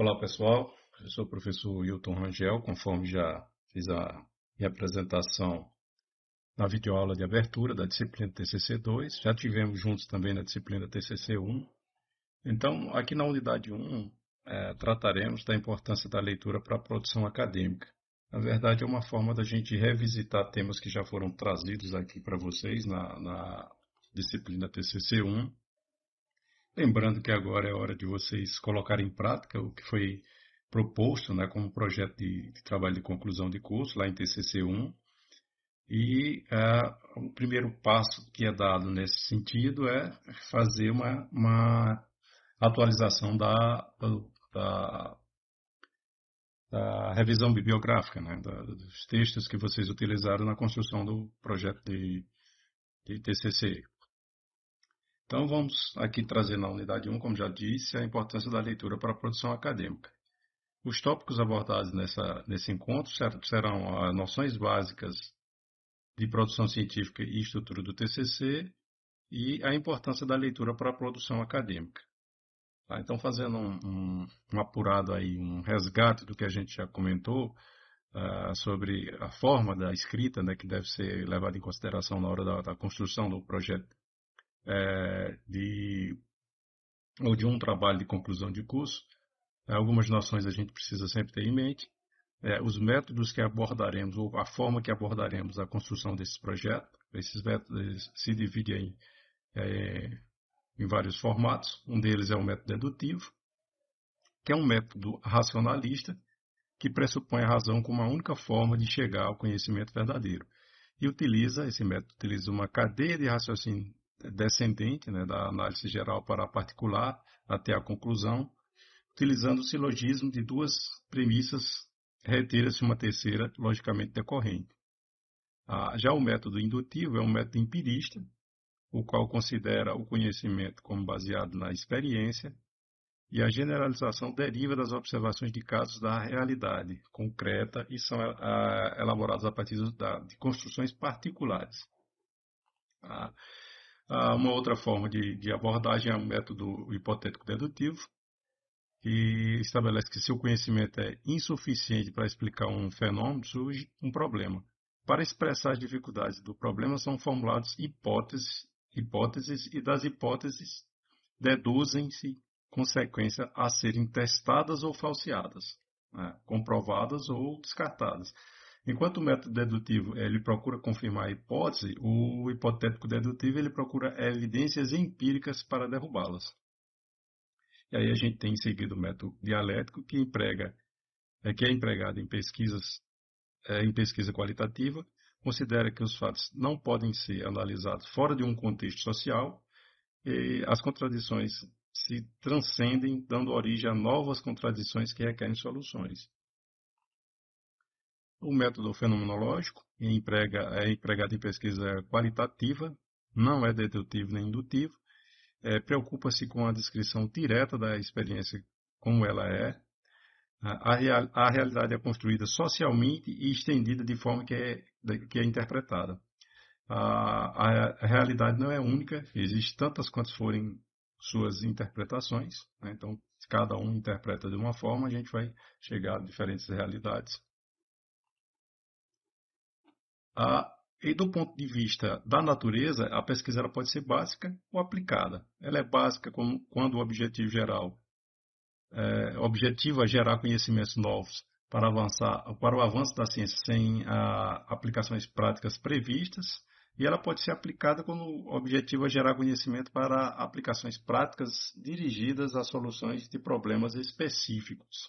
Olá pessoal, eu sou o professor Hilton Rangel, conforme já fiz a minha apresentação na videoaula de abertura da disciplina TCC2, já tivemos juntos também na disciplina TCC1. Então, aqui na unidade 1, é, trataremos da importância da leitura para a produção acadêmica. Na verdade, é uma forma da gente revisitar temas que já foram trazidos aqui para vocês na, na disciplina TCC1 Lembrando que agora é hora de vocês colocarem em prática o que foi proposto né, como projeto de, de trabalho de conclusão de curso, lá em TCC1. E uh, o primeiro passo que é dado nesse sentido é fazer uma, uma atualização da, da, da, revisão bibliográfica, né, da, dos textos que vocês utilizaram na construção do projeto de, de TCC. Então, vamos aqui trazer na unidade 1, como já disse, a importância da leitura para a produção acadêmica. Os tópicos abordados nessa, nesse encontro serão as ah, noções básicas de produção científica e estrutura do TCC e a importância da leitura para a produção acadêmica. Tá? Então, fazendo um, um, um, apurado aí, um resgate do que a gente já comentou uh, sobre a forma da escrita né, que deve ser levada em consideração na hora da, da construção do projeto é, de, ou de um trabalho de conclusão de curso, é, algumas noções a gente precisa sempre ter em mente. É, os métodos que abordaremos, ou a forma que abordaremos a construção desse projeto, esses métodos se dividem em, é, em vários formatos. Um deles é o método dedutivo, que é um método racionalista, que pressupõe a razão como a única forma de chegar ao conhecimento verdadeiro. E utiliza, esse método utiliza uma cadeia de raciocínio descendente, né, da análise geral para a particular, até a conclusão, utilizando o silogismo de duas premissas, retira-se uma terceira, logicamente decorrente. Ah, já o método indutivo é um método empirista, o qual considera o conhecimento como baseado na experiência, e a generalização deriva das observações de casos da realidade concreta e são ah, elaborados a partir de construções particulares. Ah, ah, uma outra forma de, de abordagem é o método hipotético dedutivo, que estabelece que se o conhecimento é insuficiente para explicar um fenômeno, surge um problema. Para expressar as dificuldades do problema, são formuladas hipóteses, hipóteses e das hipóteses deduzem-se consequências a serem testadas ou falseadas, né? comprovadas ou descartadas. Enquanto o método dedutivo ele procura confirmar a hipótese, o hipotético dedutivo ele procura evidências empíricas para derrubá-las. E aí a gente tem em seguida o método dialético que emprega é, que é empregado em pesquisas é, em pesquisa qualitativa, considera que os fatos não podem ser analisados fora de um contexto social e as contradições se transcendem, dando origem a novas contradições que requerem soluções. O método fenomenológico emprega, é empregado em pesquisa qualitativa, não é dedutivo nem indutivo, é, preocupa-se com a descrição direta da experiência como ela é. A, real, a, realidade é construída socialmente e estendida de forma que é, que é interpretada. A, a realidade não é única, existe tantas quantas forem suas interpretações. Né? Então, cada um interpreta de uma forma, a gente vai chegar a diferentes realidades. Ah, e do ponto de vista da natureza, a pesquisa ela pode ser básica ou aplicada. Ela é básica quando o objetivo geral é, eh, objetivo é gerar conhecimentos novos para, avançar, para o avanço da ciência sem a, aplicações práticas previstas, e ela pode ser aplicada quando o objetivo é gerar conhecimento para aplicações práticas dirigidas a soluções de problemas específicos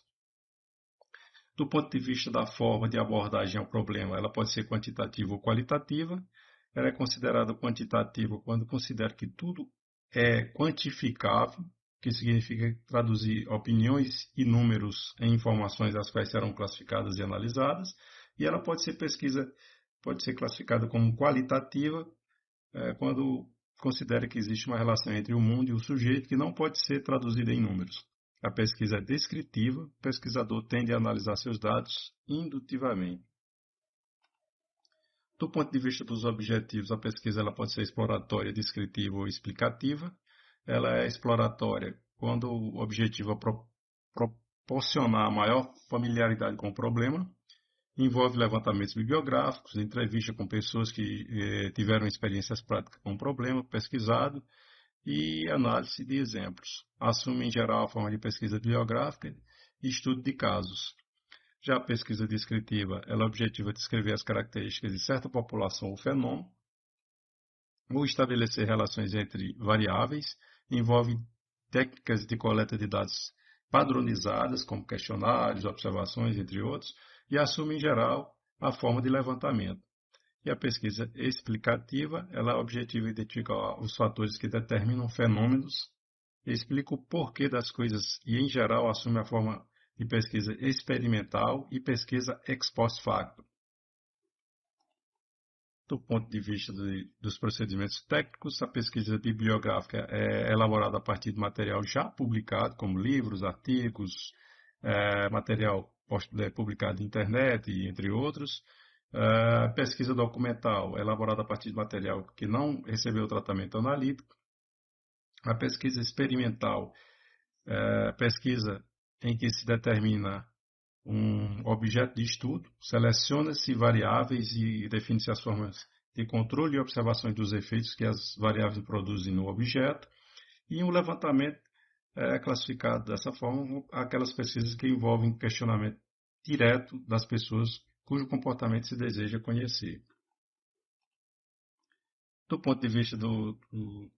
do ponto de vista da forma de abordagem ao problema, ela pode ser quantitativa ou qualitativa. Ela é considerada quantitativa quando considera que tudo é quantificável, que significa traduzir opiniões e números em informações as quais serão classificadas e analisadas, e ela pode ser pesquisa, pode ser classificada como qualitativa, é, quando considera que existe uma relação entre o mundo e o sujeito que não pode ser traduzida em números. A pesquisa é descritiva, o pesquisador tende a analisar seus dados indutivamente. Do ponto de vista dos objetivos, a pesquisa ela pode ser exploratória, descritiva ou explicativa. Ela é exploratória quando o objetivo é pro, proporcionar maior familiaridade com o problema. Envolve levantamentos bibliográficos, entrevista com pessoas que eh, tiveram experiências práticas com o problema pesquisado e análise de exemplos. Assume, em geral, a forma de pesquisa bibliográfica e estudo de casos. Já a pesquisa descritiva, ela é objetiva descrever as características de certa população ou fenômeno, ou estabelecer relações entre variáveis, envolve técnicas de coleta de dados padronizadas, como questionários, observações, entre outros, e assume, em geral, a forma de levantamento. E a pesquisa explicativa, ela é objetiva identificar os fatores que determinam fenômenos, explica o porquê das coisas e, em geral, assume a forma de pesquisa experimental e pesquisa ex post facto. Do ponto de vista de, dos procedimentos técnicos, a pesquisa bibliográfica é elaborada a partir de material já publicado, como livros, artigos, é, material eh, publicado na internet, entre outros. A é, pesquisa documental elaborada a partir de material que não recebeu tratamento analítico. A pesquisa experimental, é, pesquisa em que se determina um objeto de estudo, seleciona-se variáveis e define-se as formas de controle e observações dos efeitos que as variáveis produzem no objeto, e um levantamento é classificado dessa forma aquelas pesquisas que envolvem questionamento direto das pessoas cujo comportamento se deseja conhecer. Do ponto de vista do, do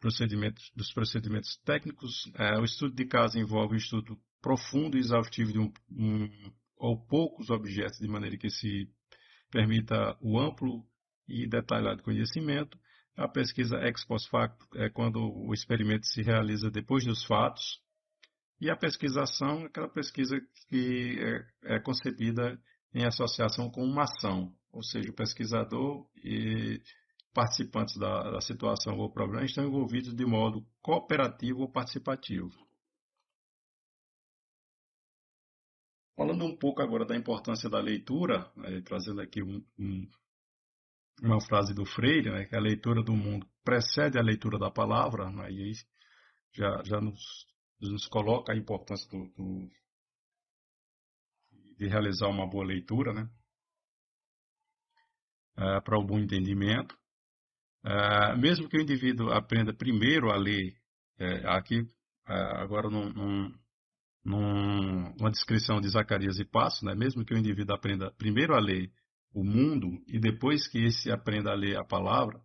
procedimento, dos procedimentos técnicos, é, o estudo de caso envolve o estudo profundo e exaustivo de um, um ou poucos objetos, de maneira que se permita o amplo e detalhado conhecimento. A pesquisa ex post facto é quando o experimento se realiza depois dos fatos. E a pesquisação é aquela pesquisa que é, é concebida em associação com uma ação, ou seja, o pesquisador e participantes da, da situação ou problema estão envolvidos de modo cooperativo ou participativo. Falando um pouco agora da importância da leitura, né, trazendo aqui um, um, uma frase do Freire, né, que a leitura do mundo precede a leitura da palavra, né, e já, já nos, nos coloca a importância do, do, de realizar uma boa leitura, né? Uh, para o bom entendimento. Uh, mesmo que o indivíduo aprenda primeiro a ler, é, aqui uh, agora num, num, numa descrição de Zacarias e Passo, né? mesmo que o indivíduo aprenda primeiro a ler o mundo e depois que esse aprenda a ler a palavra,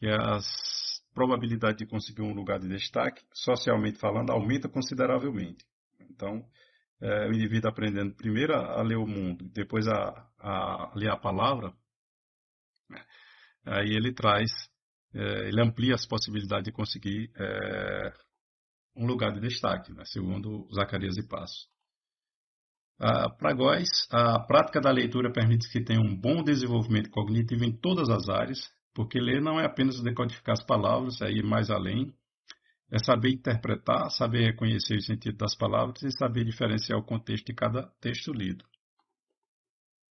que as probabilidades de conseguir um lugar de destaque, socialmente falando, aumenta consideravelmente. Então, é, o indivíduo aprendendo primeiro a ler o mundo, depois a, a ler a palavra, né, aí ele traz, é, ele amplia as possibilidades de conseguir é, um lugar de destaque, né, segundo Zacarias e Passos. Ah, Para Góes, a prática da leitura permite que tenha um bom desenvolvimento cognitivo em todas as áreas, porque ler não é apenas decodificar as palavras, é ir mais além, é saber interpretar, saber reconhecer o sentido das palavras e saber diferenciar o contexto de cada texto lido.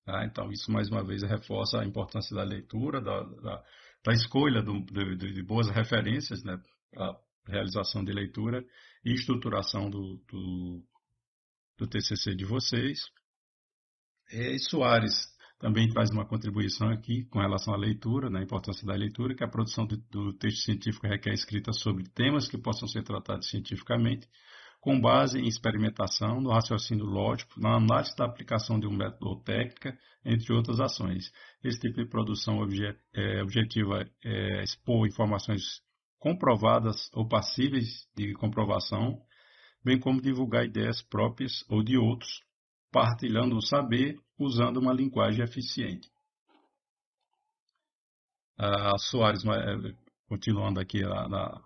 Tá? Então, isso mais uma vez reforça a importância da leitura, da, da, da escolha do, de, de, boas referências né, para realização de leitura e estruturação do, do, do TCC de vocês. E Soares também traz uma contribuição aqui com relação à leitura, na né, importância da leitura, que a produção do, do texto científico requer escrita sobre temas que possam ser tratados cientificamente, com base em experimentação, no raciocínio lógico, na análise da aplicação de um método ou técnica, entre outras ações. Esse tipo de produção obje, é, objetiva é expor informações comprovadas ou passíveis de comprovação, bem como divulgar ideias próprias ou de outros, partilhando o saber usando uma linguagem eficiente. A Soares, eh, continuando aqui a, a,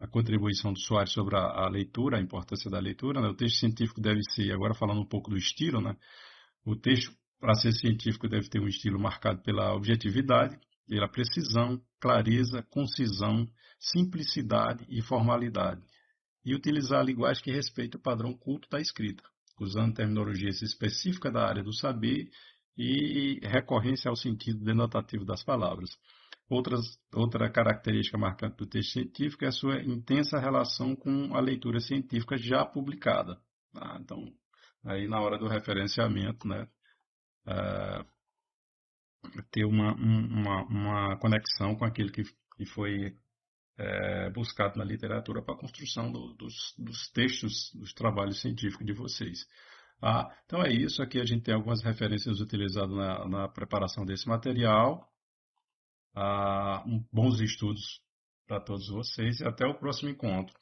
a contribuição do Soares sobre a, a, leitura, a importância da leitura, né? o texto científico deve ser, agora falando um pouco do estilo, né? o texto, para ser científico, deve ter um estilo marcado pela objetividade, pela precisão, clareza, concisão, simplicidade e formalidade, e utilizar a linguagem que respeita o padrão culto da escrita usando terminologias específicas da área do saber e recorrência ao sentido denotativo das palavras. Outras, outra característica marcante do texto científico é a sua intensa relação com a leitura científica já publicada. Ah, então, aí na hora do referenciamento, né, uh, ter uma, uma, uma conexão com aquilo que, que foi é, buscado na literatura para a construção do, dos, dos, textos, dos trabalhos científicos de vocês. Ah, então é isso, aqui a gente tem algumas referências utilizadas na, na preparação desse material. Ah, um, bons estudos para todos vocês e até o próximo encontro.